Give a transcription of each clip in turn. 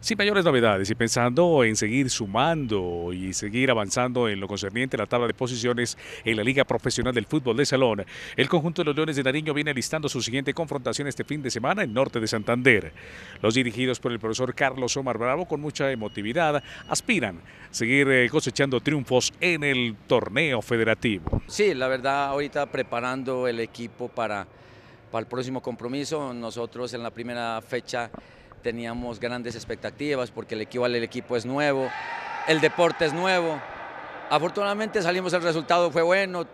Sin mayores novedades y pensando en seguir sumando y seguir avanzando en lo concerniente a la tabla de posiciones en la Liga Profesional del Fútbol de Salón, el conjunto de los Leones de Nariño viene listando su siguiente confrontación este fin de semana en Norte de Santander. Los dirigidos por el profesor Carlos Omar Bravo con mucha emotividad aspiran a seguir eh, cosechando triunfos en el torneo federativo. Sí, la verdad ahorita preparando el equipo para, para el próximo compromiso, nosotros en la primera fecha teníamos grandes expectativas porque el equipo, es nuevo, el deporte es nuevo. Afortunadamente salimos, el resultado fue bueno,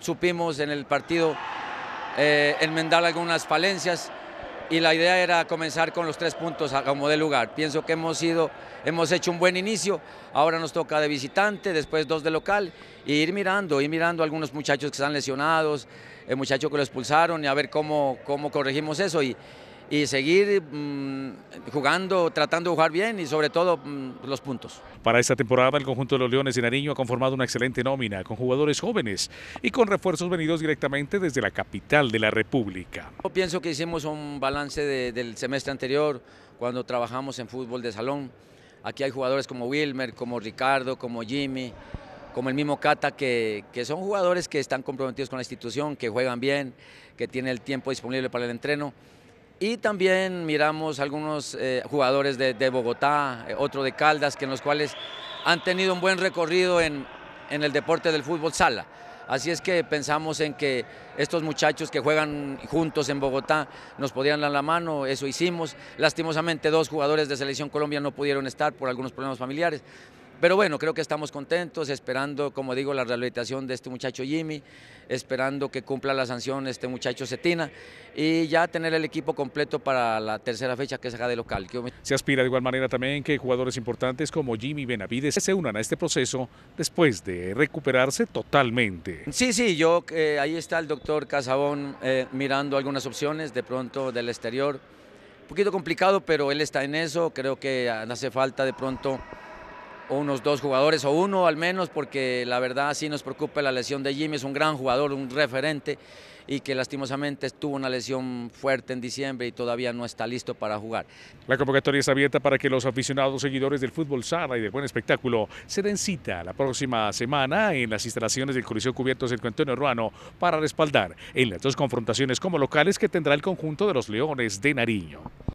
supimos en el partido eh, enmendar algunas falencias y la idea era comenzar con los tres puntos como de lugar. Pienso que hemos, hemos hecho un buen inicio, ahora nos toca de visitante, después dos de local, y e ir mirando, ir mirando algunos muchachos que están lesionados, el muchacho que lo expulsaron y a ver cómo, cómo corregimos eso. Y, y seguir mm, jugando, tratando de jugar bien y sobre todo mm, los puntos. Para esta temporada el conjunto de los Leones de Nariño ha conformado una excelente nómina con jugadores jóvenes y con refuerzos venidos directamente desde la capital de la República. Yo pienso que hicimos un balance del semestre anterior cuando trabajamos en fútbol de salón. Aquí hay jugadores como Wilmer, como Ricardo, como Jimmy, como el mismo Cata, que, que son jugadores que están comprometidos con la institución, que juegan bien, que tienen el tiempo disponible para el entreno. Y también miramos algunos eh, jugadores de, Bogotá, eh, otro de Caldas, que en los cuales han tenido un buen recorrido en, en el deporte del fútbol sala. Así es que pensamos en que estos muchachos que juegan juntos en Bogotá nos podían dar la mano, eso hicimos. Lastimosamente dos jugadores de Selección Colombia no pudieron estar por algunos problemas familiares, pero bueno, creo que estamos contentos, esperando, como digo, la rehabilitación de este muchacho Jimmy, esperando que cumpla la sanción este muchacho Cetina y ya tener el equipo completo para la tercera fecha que se haga de local. Se aspira de igual manera también que jugadores importantes como Jimmy Benavides se unan a este proceso después de recuperarse totalmente. Sí, sí, yo eh, ahí está el doctor Casabón eh, mirando algunas opciones de pronto del exterior. Un poquito complicado, pero él está en eso, creo que hace falta de pronto unos dos jugadores o uno al menos, porque la verdad sí nos preocupa la lesión de Jimmy, es un gran jugador, un referente y que lastimosamente tuvo una lesión fuerte en diciembre y todavía no está listo para jugar. La convocatoria está abierta para que los aficionados seguidores del fútbol sala y del buen espectáculo se den cita la próxima semana en las instalaciones del Coliseo cubierto del Antonio Ruano para respaldar en las dos confrontaciones como locales que tendrá el conjunto de los Leones de Nariño.